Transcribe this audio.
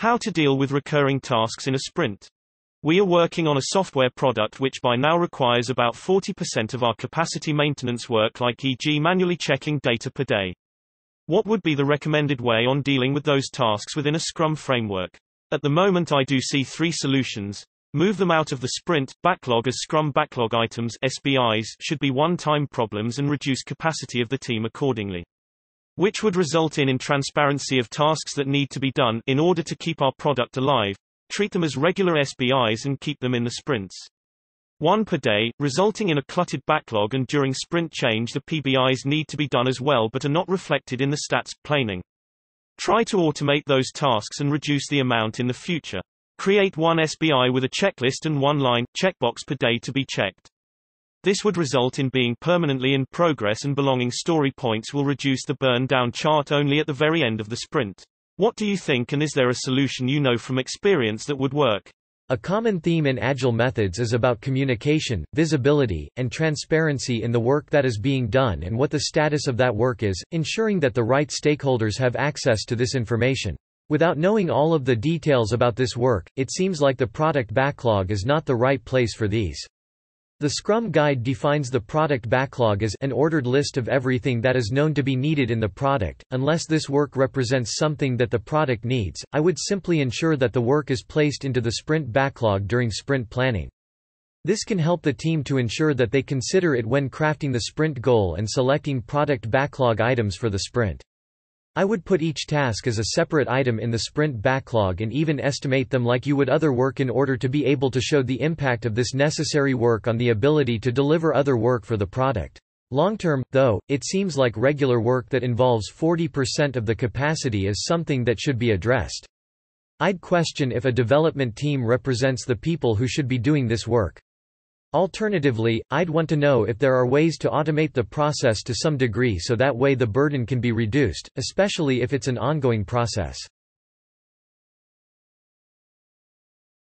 How to deal with recurring tasks in a sprint. We are working on a software product which by now requires about 40% of our capacity maintenance work like e.g. manually checking data per day. What would be the recommended way on dealing with those tasks within a Scrum framework? At the moment I do see three solutions. Move them out of the sprint, backlog as Scrum backlog items SBIs should be one-time problems and reduce capacity of the team accordingly which would result in intransparency of tasks that need to be done in order to keep our product alive, treat them as regular SBIs and keep them in the sprints. One per day, resulting in a cluttered backlog and during sprint change the PBIs need to be done as well but are not reflected in the stats planning. Try to automate those tasks and reduce the amount in the future. Create one SBI with a checklist and one line, checkbox per day to be checked. This would result in being permanently in progress and belonging story points will reduce the burn down chart only at the very end of the sprint. What do you think and is there a solution you know from experience that would work? A common theme in Agile methods is about communication, visibility, and transparency in the work that is being done and what the status of that work is, ensuring that the right stakeholders have access to this information. Without knowing all of the details about this work, it seems like the product backlog is not the right place for these. The Scrum Guide defines the product backlog as an ordered list of everything that is known to be needed in the product. Unless this work represents something that the product needs, I would simply ensure that the work is placed into the sprint backlog during sprint planning. This can help the team to ensure that they consider it when crafting the sprint goal and selecting product backlog items for the sprint. I would put each task as a separate item in the sprint backlog and even estimate them like you would other work in order to be able to show the impact of this necessary work on the ability to deliver other work for the product. Long term, though, it seems like regular work that involves 40% of the capacity is something that should be addressed. I'd question if a development team represents the people who should be doing this work. Alternatively, I'd want to know if there are ways to automate the process to some degree so that way the burden can be reduced, especially if it's an ongoing process.